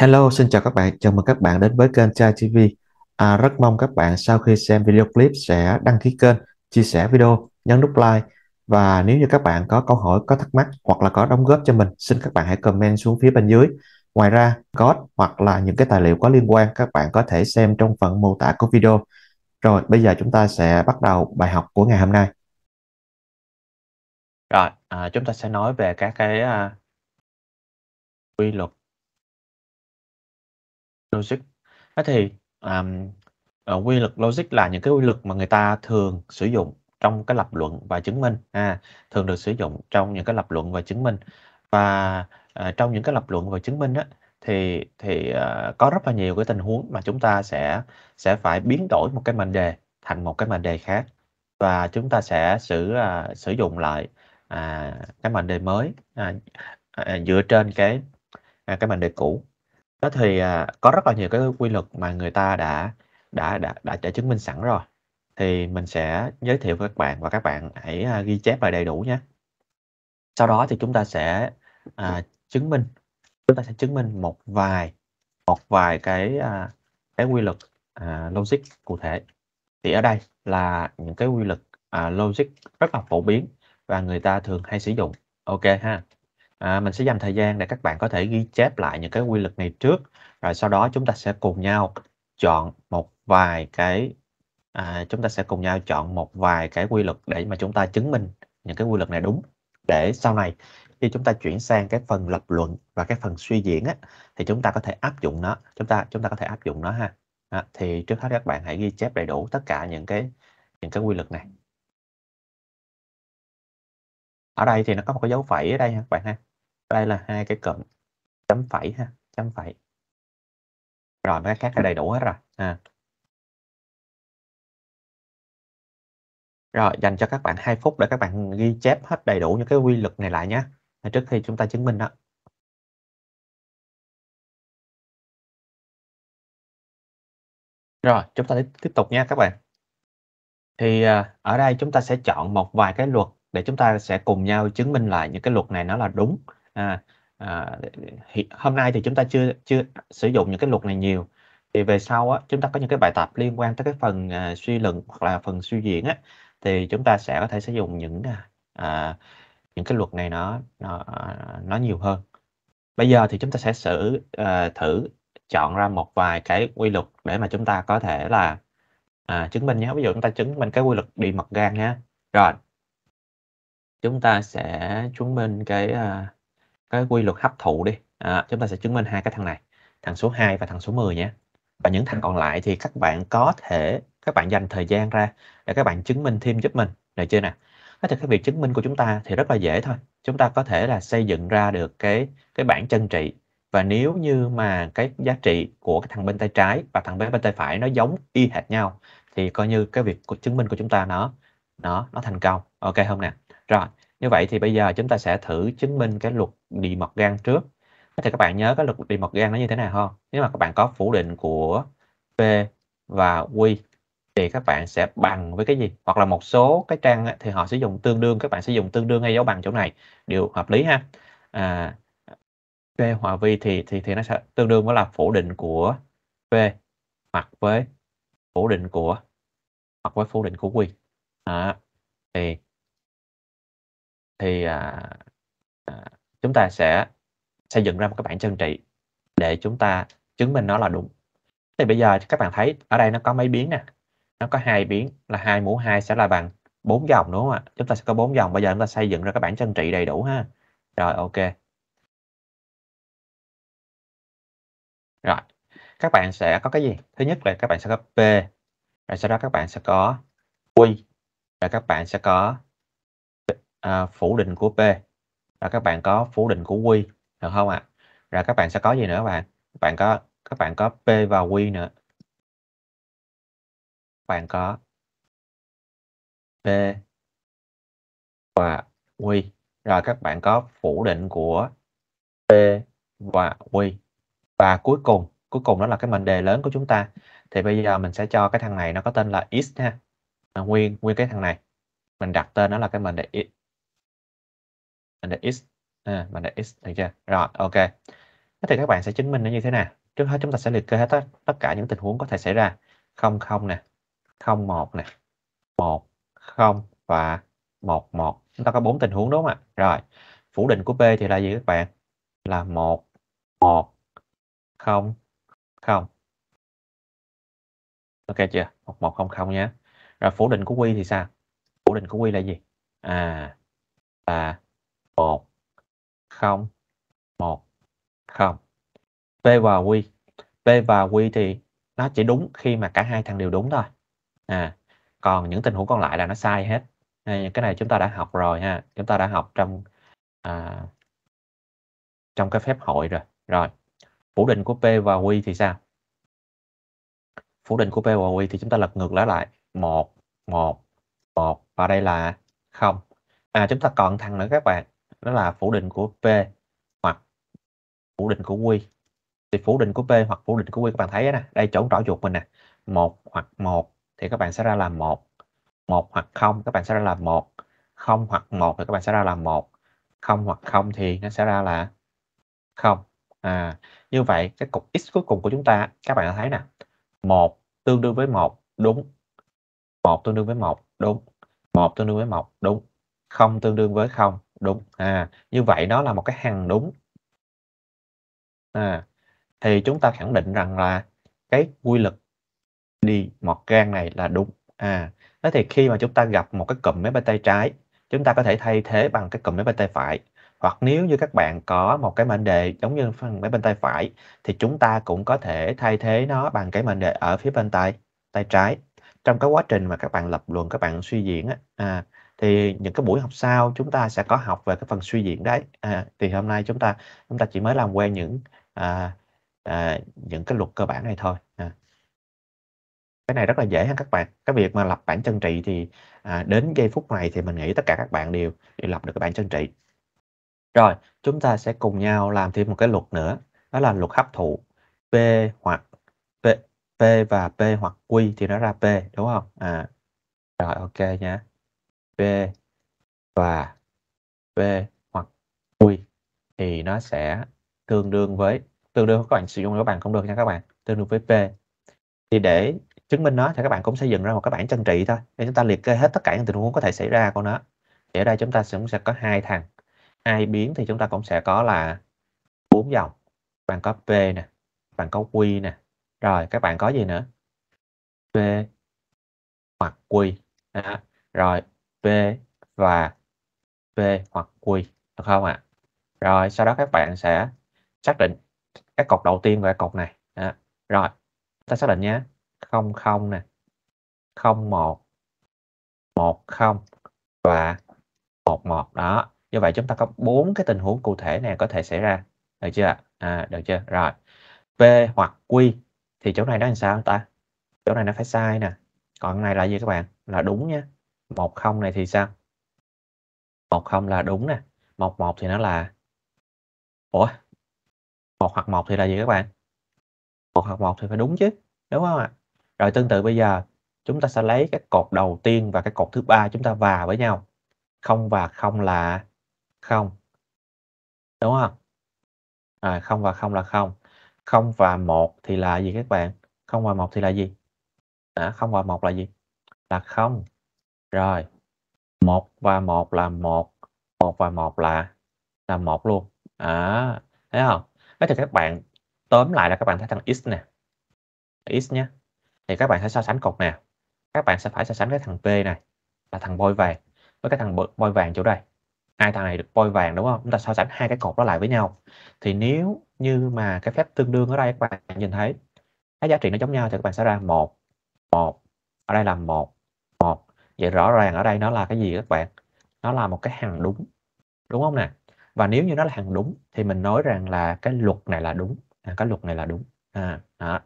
Hello, xin chào các bạn. Chào mừng các bạn đến với kênh Trai TV. À, rất mong các bạn sau khi xem video clip sẽ đăng ký kênh, chia sẻ video, nhấn nút like. Và nếu như các bạn có câu hỏi, có thắc mắc hoặc là có đóng góp cho mình, xin các bạn hãy comment xuống phía bên dưới. Ngoài ra, code hoặc là những cái tài liệu có liên quan các bạn có thể xem trong phần mô tả của video. Rồi, bây giờ chúng ta sẽ bắt đầu bài học của ngày hôm nay. Rồi, à, chúng ta sẽ nói về các cái à, quy luật logic. Thế thì um, uh, quy luật logic là những cái quy luật mà người ta thường sử dụng trong cái lập luận và chứng minh à, thường được sử dụng trong những cái lập luận và chứng minh và uh, trong những cái lập luận và chứng minh á, thì thì uh, có rất là nhiều cái tình huống mà chúng ta sẽ sẽ phải biến đổi một cái mệnh đề thành một cái mệnh đề khác và chúng ta sẽ sử uh, sử dụng lại uh, cái mệnh đề mới uh, uh, dựa trên cái uh, cái mệnh đề cũ Thế thì, à, có rất là nhiều cái quy luật mà người ta đã đã đã đã đã chứng minh sẵn rồi, thì mình sẽ giới thiệu với các bạn và các bạn hãy, a, à, ghi chép lại đầy đủ nhé Sau đó thì chúng ta sẽ, à, chứng minh chúng ta sẽ chứng minh một vài một vài cái, a, à, cái quy luật, à, logic cụ thể. Thì ở đây là những cái quy luật, à, logic rất là phổ biến và người ta thường hay sử dụng. ok ha. À, mình sẽ dành thời gian để các bạn có thể ghi chép lại những cái quy luật này trước, rồi sau đó chúng ta sẽ cùng nhau chọn một vài cái à, chúng ta sẽ cùng nhau chọn một vài cái quy luật để mà chúng ta chứng minh những cái quy luật này đúng để sau này khi chúng ta chuyển sang cái phần lập luận và cái phần suy diễn á, thì chúng ta có thể áp dụng nó chúng ta chúng ta có thể áp dụng nó ha à, thì trước hết các bạn hãy ghi chép đầy đủ tất cả những cái những cái quy luật này ở đây thì nó có một cái dấu phẩy ở đây ha các bạn ha đây là hai cái cụm chấm phẩy ha chấm phẩy rồi mấy cái khác là đầy đủ hết rồi à. rồi dành cho các bạn 2 phút để các bạn ghi chép hết đầy đủ những cái quy luật này lại nhé trước khi chúng ta chứng minh đó Rồi, chúng ta tiếp tục nha các bạn. Thì à, ở đây chúng ta sẽ chọn một vài cái luật để chúng ta sẽ cùng nhau chứng minh lại những cái luật này nó là đúng à, à, hôm nay thì chúng ta chưa chưa sử dụng những cái luật này nhiều thì về sau á, chúng ta có những cái bài tập liên quan tới cái phần à, suy luận hoặc là phần suy diễn á, thì chúng ta sẽ có thể sử dụng những à, à những cái luật này nó nó nó nhiều hơn bây giờ thì chúng ta sẽ sử à, thử chọn ra một vài cái quy luật để mà chúng ta có thể là à, chứng minh nhé ví dụ chúng ta chứng minh cái quy luật đi mật gan nhé rồi chúng ta sẽ chứng minh cái à, cái quy luật hấp thụ đi à, chúng ta sẽ chứng minh hai cái thằng này thằng số 2 và thằng số 10 nhé và những thằng còn lại thì các bạn có thể các bạn dành thời gian ra để các bạn chứng minh thêm giúp mình được chưa nè thế thì cái việc chứng minh của chúng ta thì rất là dễ thôi chúng ta có thể là xây dựng ra được cái cái bảng chân trị và nếu như mà cái giá trị của cái thằng bên tay trái và thằng bên bên tay phải nó giống y hệt nhau thì coi như cái việc của chứng minh của chúng ta nó nó nó thành công ok không nè rồi, như vậy thì bây giờ chúng ta sẽ thử chứng minh cái luật đi mật gan trước. Thì các bạn nhớ cái luật đi mật gan nó như thế nào không? Nếu mà các bạn có phủ định của P và Q thì các bạn sẽ bằng với cái gì? Hoặc là một số cái trang thì họ sử dụng tương đương, các bạn sử dụng tương đương hay dấu bằng chỗ này, đều hợp lý ha. À, P hòa vi thì thì thì nó sẽ tương đương với là phủ định của P hoặc với phủ định của hoặc với phủ định của Q. À, thì thì à, à, chúng ta sẽ xây dựng ra một cái bảng chân trị để chúng ta chứng minh nó là đúng thì bây giờ các bạn thấy ở đây nó có mấy biến nè nó có hai biến là hai mũ hai sẽ là bằng bốn dòng đúng không ạ chúng ta sẽ có bốn dòng bây giờ chúng ta xây dựng ra các bảng chân trị đầy đủ ha rồi ok rồi các bạn sẽ có cái gì thứ nhất là các bạn sẽ có p rồi sau đó các bạn sẽ có q rồi các bạn sẽ có à, phủ định của p là các bạn có phủ định của q được không ạ à? rồi các bạn sẽ có gì nữa bạn các bạn có các bạn có p và q nữa bạn có p và q rồi các bạn có phủ định của p và q và cuối cùng cuối cùng đó là cái mệnh đề lớn của chúng ta thì bây giờ mình sẽ cho cái thằng này nó có tên là x ha nguyên nguyên cái thằng này mình đặt tên nó là cái mệnh đề x bạn đặt x à, bạn đặt x được chưa rồi ok thế thì các bạn sẽ chứng minh nó như thế nào trước hết chúng ta sẽ liệt kê hết tất, tất cả những tình huống có thể xảy ra không không nè không một nè một không và một một chúng ta có bốn tình huống đúng không ạ rồi phủ định của p thì là gì các bạn là một một không không ok chưa một một không không nhé rồi phủ định của q thì sao phủ định của q là gì à là một không một không p và q p và q thì nó chỉ đúng khi mà cả hai thằng đều đúng thôi à còn những tình huống còn lại là nó sai hết à, cái này chúng ta đã học rồi ha chúng ta đã học trong à, trong cái phép hội rồi rồi phủ định của p và q thì sao phủ định của p và q thì chúng ta lật ngược lại lại một một một và đây là không à chúng ta còn thằng nữa các bạn đó là phủ định của p hoặc phủ định của q thì phủ định của p hoặc phủ định của q các bạn thấy nè đây chỗ rõ chuột mình nè một hoặc một thì các bạn sẽ ra là một một hoặc không các bạn sẽ ra là một không hoặc một thì các bạn sẽ ra là một không hoặc không thì nó sẽ ra là không à như vậy cái cục x cuối cùng của chúng ta các bạn đã thấy nè một tương đương với một đúng một tương đương với một đúng một tương đương với một đúng không tương đương với không đúng à như vậy nó là một cái hằng đúng à thì chúng ta khẳng định rằng là cái quy luật đi mọt gan này là đúng à thế thì khi mà chúng ta gặp một cái cụm máy bên tay trái chúng ta có thể thay thế bằng cái cụm máy bên tay phải hoặc nếu như các bạn có một cái mệnh đề giống như phần máy bên tay phải thì chúng ta cũng có thể thay thế nó bằng cái mệnh đề ở phía bên tay tay trái trong cái quá trình mà các bạn lập luận các bạn suy diễn á, à, thì những cái buổi học sau chúng ta sẽ có học về cái phần suy diễn đấy à, thì hôm nay chúng ta chúng ta chỉ mới làm quen những à, à, những cái luật cơ bản này thôi à. cái này rất là dễ ha các bạn cái việc mà lập bản chân trị thì à, đến giây phút này thì mình nghĩ tất cả các bạn đều, đều lập được cái bản chân trị rồi chúng ta sẽ cùng nhau làm thêm một cái luật nữa đó là luật hấp thụ p hoặc p p và p hoặc q thì nó ra p đúng không à rồi ok nhé B và B hoặc Q thì nó sẽ tương đương với tương đương với các bạn sử dụng các bạn không được nha các bạn tương đương với P thì để chứng minh nó thì các bạn cũng xây dựng ra một cái bảng chân trị thôi để chúng ta liệt kê hết tất cả những tình huống có thể xảy ra của nó thì ở đây chúng ta cũng sẽ có hai thằng hai biến thì chúng ta cũng sẽ có là bốn dòng bạn có P nè bạn có Q nè rồi các bạn có gì nữa P hoặc Q đó. rồi P và P hoặc Q được không ạ? À? Rồi sau đó các bạn sẽ xác định các cột đầu tiên và cột này. Đó. Rồi, ta xác định nhé. 00 nè, 01, 10 và 11 đó. Như vậy chúng ta có bốn cái tình huống cụ thể này có thể xảy ra. Được chưa? À, được chưa? Rồi. P hoặc Q thì chỗ này nó làm sao ta? Chỗ này nó phải sai nè. Còn này là gì các bạn? Là đúng nha một không này thì sao một không là đúng nè một một thì nó là ủa một hoặc một thì là gì các bạn một hoặc một thì phải đúng chứ đúng không ạ rồi tương tự bây giờ chúng ta sẽ lấy cái cột đầu tiên và cái cột thứ ba chúng ta và với nhau không và không là không đúng không à, không và không là không không và một thì là gì các bạn không và một thì là gì à, không và một là gì là không rồi một và một là một một và một là là một luôn à thấy không thế thì các bạn tóm lại là các bạn thấy thằng x nè x nhé thì các bạn sẽ so sánh cột nè các bạn sẽ phải so sánh cái thằng p này là thằng bôi vàng với cái thằng bôi vàng chỗ đây hai thằng này được bôi vàng đúng không chúng ta so sánh hai cái cột đó lại với nhau thì nếu như mà cái phép tương đương ở đây các bạn nhìn thấy cái giá trị nó giống nhau thì các bạn sẽ ra một một ở đây là một vậy rõ ràng ở đây nó là cái gì các bạn nó là một cái hàng đúng đúng không nè và nếu như nó là hàng đúng thì mình nói rằng là cái luật này là đúng à, cái luật này là đúng à, đó.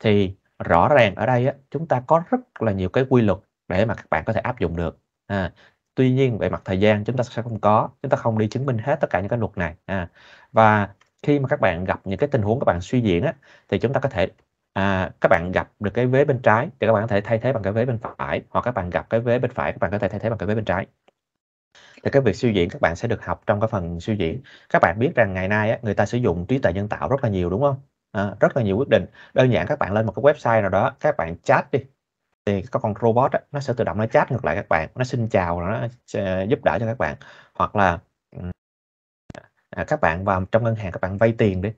thì rõ ràng ở đây á, chúng ta có rất là nhiều cái quy luật để mà các bạn có thể áp dụng được à, tuy nhiên về mặt thời gian chúng ta sẽ không có chúng ta không đi chứng minh hết tất cả những cái luật này à, và khi mà các bạn gặp những cái tình huống các bạn suy diễn á, thì chúng ta có thể à, các bạn gặp được cái vế bên trái thì các bạn có thể thay thế bằng cái vế bên phải hoặc các bạn gặp cái vế bên phải các bạn có thể thay thế bằng cái vế bên trái thì cái việc suy diễn các bạn sẽ được học trong cái phần suy diễn các bạn biết rằng ngày nay á, người ta sử dụng trí tuệ nhân tạo rất là nhiều đúng không à, rất là nhiều quyết định đơn giản các bạn lên một cái website nào đó các bạn chat đi thì có con robot á, nó sẽ tự động nó chat ngược lại các bạn nó xin chào nó ờ, giúp đỡ cho các bạn hoặc là à, các bạn vào trong ngân hàng các bạn vay tiền đi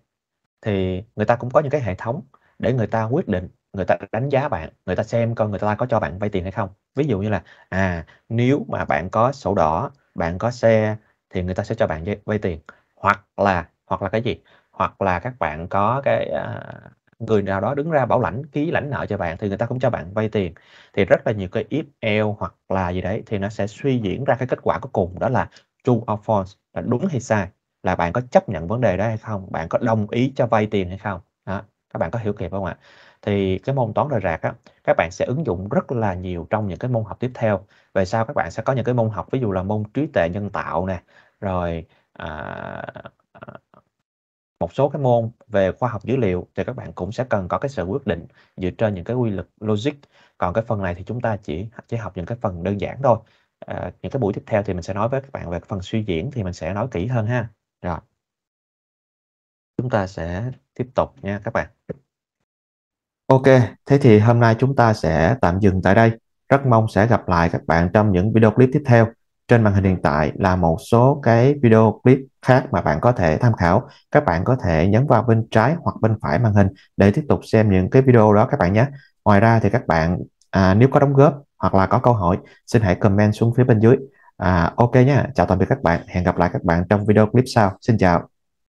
thì người ta cũng có những cái hệ thống để người ta quyết định người ta đánh giá bạn người ta xem coi người ta có cho bạn vay tiền hay không ví dụ như là à nếu mà bạn có sổ đỏ bạn có xe thì người ta sẽ cho bạn vay tiền hoặc là hoặc là cái gì hoặc là các bạn có cái uh, người nào đó đứng ra bảo lãnh ký lãnh nợ cho bạn thì người ta cũng cho bạn vay tiền thì rất là nhiều cái if else hoặc là gì đấy thì nó sẽ suy diễn ra cái kết quả cuối cùng đó là true or false là đúng hay sai là bạn có chấp nhận vấn đề đó hay không bạn có đồng ý cho vay tiền hay không đó các bạn có hiểu kịp không ạ thì cái môn toán rời rạc á các bạn sẽ ứng dụng rất là nhiều trong những cái môn học tiếp theo về sau các bạn sẽ có những cái môn học ví dụ là môn trí tuệ nhân tạo nè rồi à, một số cái môn về khoa học dữ liệu thì các bạn cũng sẽ cần có cái sự quyết định dựa trên những cái quy luật logic còn cái phần này thì chúng ta chỉ chỉ học những cái phần đơn giản thôi à, những cái buổi tiếp theo thì mình sẽ nói với các bạn về phần suy diễn thì mình sẽ nói kỹ hơn ha rồi chúng ta sẽ tiếp tục nha các bạn Ok, thế thì hôm nay chúng ta sẽ tạm dừng tại đây. Rất mong sẽ gặp lại các bạn trong những video clip tiếp theo. Trên màn hình hiện tại là một số cái video clip khác mà bạn có thể tham khảo. Các bạn có thể nhấn vào bên trái hoặc bên phải màn hình để tiếp tục xem những cái video đó các bạn nhé. Ngoài ra thì các bạn à, nếu có đóng góp hoặc là có câu hỏi, xin hãy comment xuống phía bên dưới. À, ok nha, chào tạm biệt các bạn. Hẹn gặp lại các bạn trong video clip sau. Xin chào.